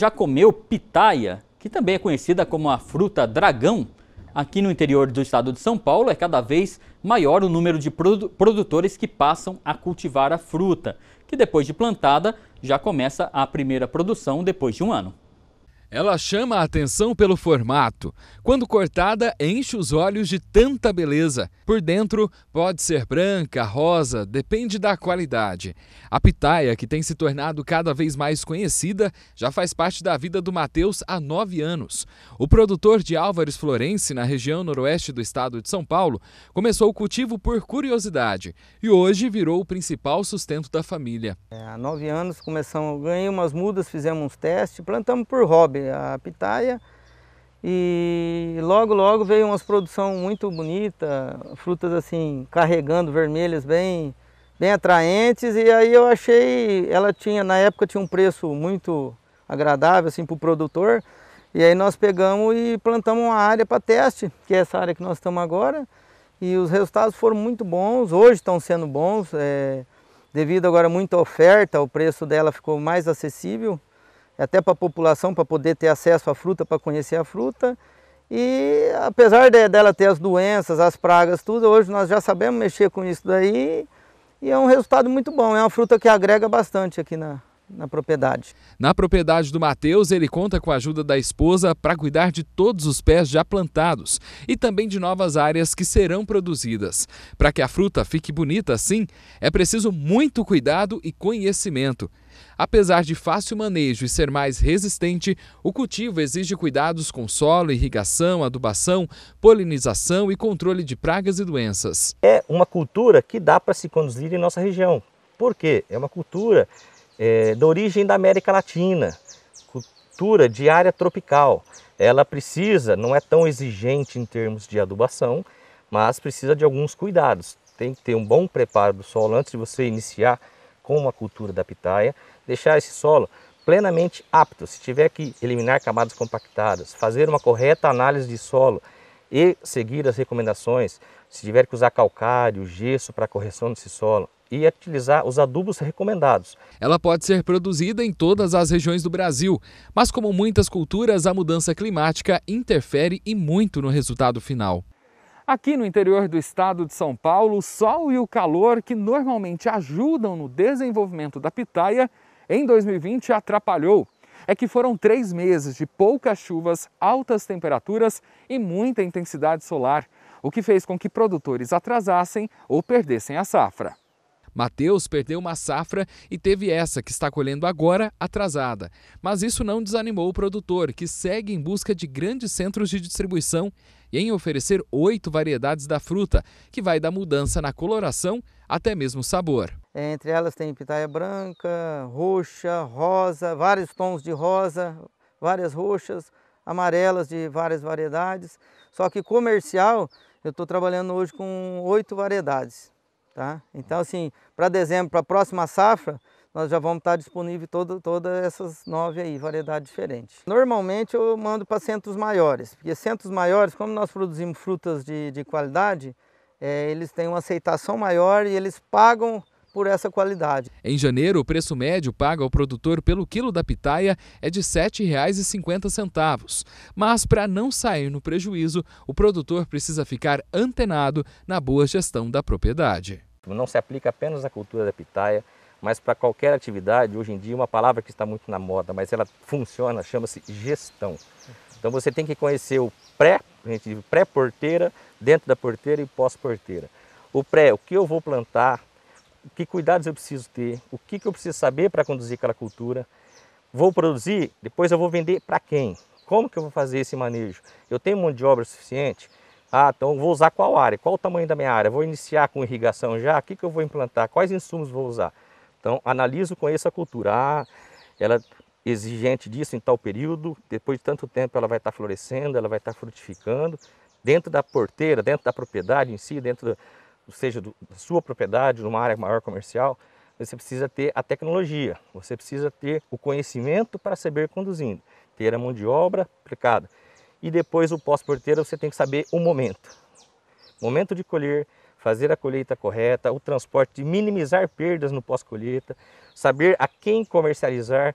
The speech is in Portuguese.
Já comeu pitaia, que também é conhecida como a fruta dragão? Aqui no interior do estado de São Paulo é cada vez maior o número de produtores que passam a cultivar a fruta, que depois de plantada já começa a primeira produção depois de um ano. Ela chama a atenção pelo formato. Quando cortada, enche os olhos de tanta beleza. Por dentro, pode ser branca, rosa, depende da qualidade. A pitaia, que tem se tornado cada vez mais conhecida, já faz parte da vida do Matheus há nove anos. O produtor de Álvares Florence, na região noroeste do estado de São Paulo, começou o cultivo por curiosidade e hoje virou o principal sustento da família. É, há nove anos começamos, ganhei umas mudas, fizemos uns testes, plantamos por hobby a pitaia. E logo, logo veio umas produção muito bonita, frutas assim, carregando vermelhas bem, bem atraentes. E aí eu achei, ela tinha, na época tinha um preço muito agradável assim para o produtor. E aí nós pegamos e plantamos uma área para teste, que é essa área que nós estamos agora. E os resultados foram muito bons, hoje estão sendo bons. É, devido agora a muita oferta, o preço dela ficou mais acessível até para a população, para poder ter acesso à fruta, para conhecer a fruta. E apesar de, dela ter as doenças, as pragas, tudo, hoje nós já sabemos mexer com isso daí e é um resultado muito bom. É uma fruta que agrega bastante aqui na, na propriedade. Na propriedade do Matheus, ele conta com a ajuda da esposa para cuidar de todos os pés já plantados e também de novas áreas que serão produzidas. Para que a fruta fique bonita assim, é preciso muito cuidado e conhecimento. Apesar de fácil manejo e ser mais resistente, o cultivo exige cuidados com solo, irrigação, adubação, polinização e controle de pragas e doenças. É uma cultura que dá para se conduzir em nossa região. Por quê? É uma cultura é, da origem da América Latina, cultura de área tropical. Ela precisa, não é tão exigente em termos de adubação, mas precisa de alguns cuidados. Tem que ter um bom preparo do solo antes de você iniciar com a cultura da pitaia, deixar esse solo plenamente apto. Se tiver que eliminar camadas compactadas, fazer uma correta análise de solo e seguir as recomendações, se tiver que usar calcário, gesso para correção desse solo, e utilizar os adubos recomendados. Ela pode ser produzida em todas as regiões do Brasil, mas como muitas culturas, a mudança climática interfere e muito no resultado final. Aqui no interior do estado de São Paulo, o sol e o calor, que normalmente ajudam no desenvolvimento da pitaia, em 2020 atrapalhou. É que foram três meses de poucas chuvas, altas temperaturas e muita intensidade solar, o que fez com que produtores atrasassem ou perdessem a safra. Mateus perdeu uma safra e teve essa que está colhendo agora atrasada. Mas isso não desanimou o produtor, que segue em busca de grandes centros de distribuição e em oferecer oito variedades da fruta, que vai da mudança na coloração até mesmo sabor. Entre elas tem pitaia branca, roxa, rosa, vários tons de rosa, várias roxas, amarelas de várias variedades. Só que comercial, eu estou trabalhando hoje com oito variedades. Tá? Então, assim, para dezembro, para a próxima safra, nós já vamos estar tá disponível todo, todas essas nove aí, variedades diferentes. Normalmente eu mando para centros maiores, porque centros maiores, como nós produzimos frutas de, de qualidade, é, eles têm uma aceitação maior e eles pagam por essa qualidade. Em janeiro, o preço médio pago ao produtor pelo quilo da pitaia é de R$ 7,50. Mas para não sair no prejuízo, o produtor precisa ficar antenado na boa gestão da propriedade. Não se aplica apenas à cultura da pitaia, mas para qualquer atividade, hoje em dia, uma palavra que está muito na moda, mas ela funciona, chama-se gestão. Então você tem que conhecer o pré, gente, pré-porteira, dentro da porteira e pós-porteira. O pré, o que eu vou plantar, que cuidados eu preciso ter, o que, que eu preciso saber para conduzir aquela cultura. Vou produzir, depois eu vou vender para quem? Como que eu vou fazer esse manejo? Eu tenho mão de obra suficiente? Ah, então vou usar qual área? Qual o tamanho da minha área? Vou iniciar com irrigação já? O que, que eu vou implantar? Quais insumos vou usar? Então analiso, conheço a cultura. Ah, ela é exigente disso em tal período, depois de tanto tempo ela vai estar tá florescendo, ela vai estar tá frutificando. Dentro da porteira, dentro da propriedade em si, dentro do seja do, da sua propriedade, numa área maior comercial, você precisa ter a tecnologia, você precisa ter o conhecimento para saber conduzindo, ter a mão de obra aplicada. E depois o pós-porteiro você tem que saber o momento. Momento de colher, fazer a colheita correta, o transporte, minimizar perdas no pós-colheita, saber a quem comercializar,